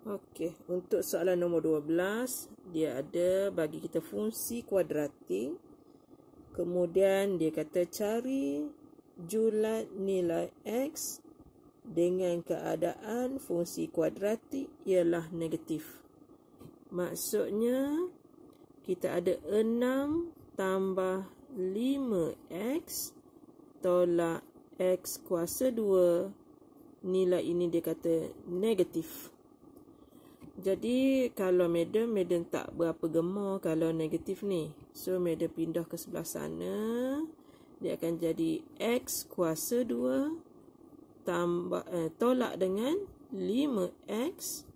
Okey, untuk soalan nombor 12, dia ada bagi kita fungsi kuadratik. Kemudian dia kata cari julat nilai x dengan keadaan fungsi kuadratik ialah negatif. Maksudnya kita ada 6 tambah 5x tolak x kuasa 2 nilai ini dia kata negatif. Jadi kalau madam, madam tak berapa gemar kalau negatif ni. So madam pindah ke sebelah sana. Dia akan jadi X kuasa 2 tambah, eh, tolak dengan 5X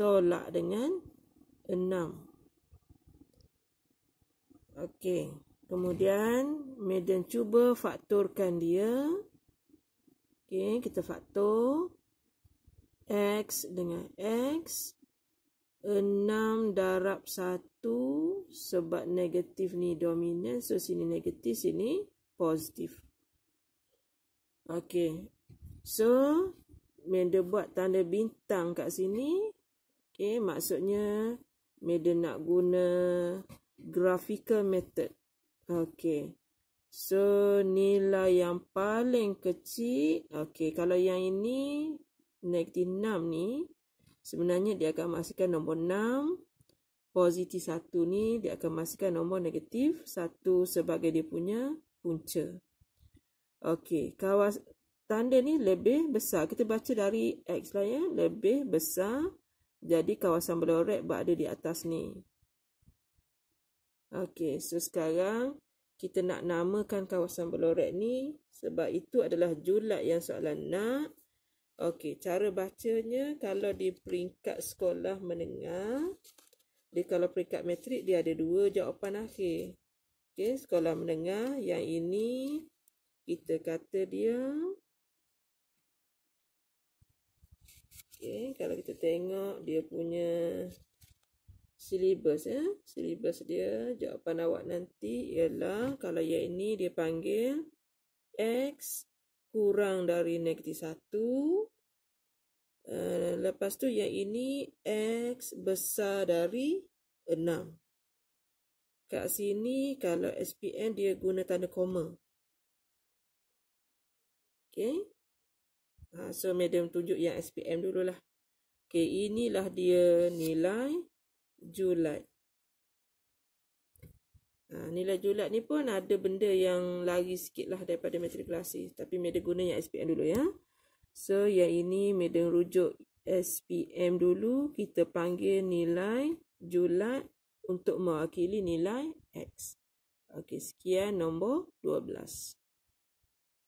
tolak dengan 6. Okey. Kemudian madam cuba faktorkan dia. Okey, kita faktor. X dengan X. 6 darab 1 sebab negatif ni dominan So, sini negatif, sini positif. okey So, Meda buat tanda bintang kat sini. Okay, maksudnya Meda nak guna graphical method. okey So, nilai yang paling kecil. okey kalau yang ini negatif 6 ni sebenarnya dia akan masukkan nombor 6 positif 1 ni dia akan masukkan nombor negatif 1 sebagai dia punya punca okey kawas tanda ni lebih besar kita baca dari x lah ya lebih besar jadi kawasan berlorek berada di atas ni okey so sekarang kita nak namakan kawasan berlorek ni sebab itu adalah julat yang soalan nak Okey, cara bacanya kalau di peringkat sekolah menengah, di kalau peringkat matrik dia ada dua jawapan akhir. Okey, sekolah menengah yang ini kita kata dia Okey, kalau kita tengok dia punya silibus ya. Silibus dia jawapan awak nanti ialah kalau yang ini dia panggil x kurang dari negatif Eh, lepas tu yang ini X besar dari 6. Kat sini kalau SPM dia guna tanda koma. Okay. Ha, so medium tunjuk yang SPM dululah. Okay, inilah dia nilai julat. Ha, nilai julat ni pun ada benda yang lari sikit lah daripada matrikulasi. Tapi media guna yang SPM dulu ya. So yang ini medan rujuk SPM dulu kita panggil nilai julat untuk mewakili nilai X. Okey, sekian nombor 12.